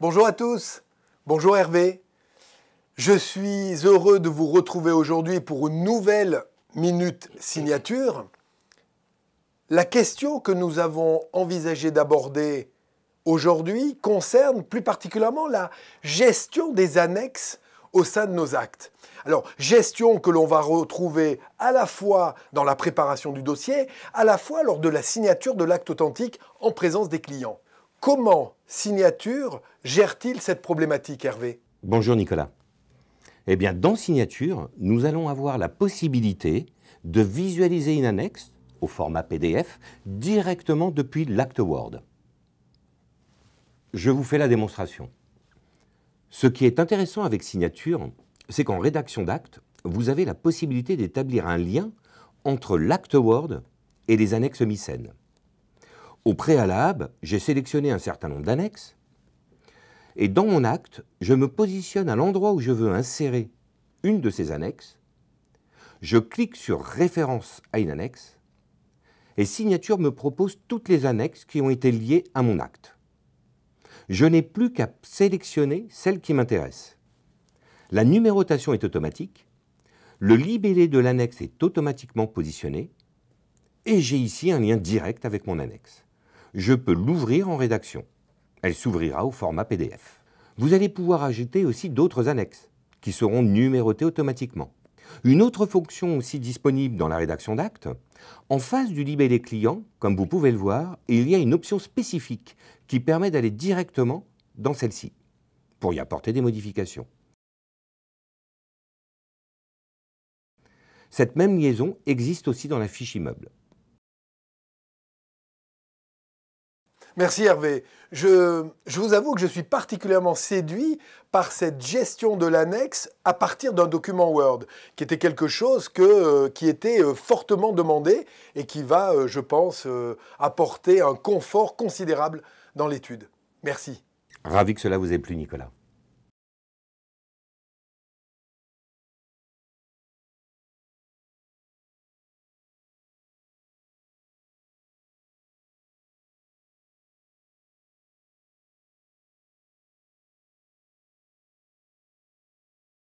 Bonjour à tous, bonjour Hervé. Je suis heureux de vous retrouver aujourd'hui pour une nouvelle minute signature. La question que nous avons envisagé d'aborder aujourd'hui concerne plus particulièrement la gestion des annexes au sein de nos actes. Alors, gestion que l'on va retrouver à la fois dans la préparation du dossier, à la fois lors de la signature de l'acte authentique en présence des clients. Comment Signature gère-t-il cette problématique, Hervé Bonjour Nicolas. Eh bien, dans Signature, nous allons avoir la possibilité de visualiser une annexe au format PDF directement depuis l'acte Word. Je vous fais la démonstration. Ce qui est intéressant avec Signature, c'est qu'en rédaction d'acte, vous avez la possibilité d'établir un lien entre l'acte Word et les annexes mycènes. Au préalable, j'ai sélectionné un certain nombre d'annexes, et dans mon acte, je me positionne à l'endroit où je veux insérer une de ces annexes, je clique sur référence à une annexe, et Signature me propose toutes les annexes qui ont été liées à mon acte. Je n'ai plus qu'à sélectionner celle qui m'intéresse. La numérotation est automatique, le libellé de l'annexe est automatiquement positionné, et j'ai ici un lien direct avec mon annexe je peux l'ouvrir en rédaction. Elle s'ouvrira au format PDF. Vous allez pouvoir ajouter aussi d'autres annexes, qui seront numérotées automatiquement. Une autre fonction aussi disponible dans la rédaction d'actes, en face du libellé client, comme vous pouvez le voir, il y a une option spécifique qui permet d'aller directement dans celle-ci pour y apporter des modifications. Cette même liaison existe aussi dans la fiche immeuble. Merci Hervé. Je, vous avoue que je suis particulièrement séduit par cette gestion de l'annexe à partir d'un document Word, qui était quelque chose euh, qui était euh, fortement demandé et qui va, euh, je pense, apporter un confort considérable dans l'étude. Merci. Ravi que cela vous ait plu, Nicolas.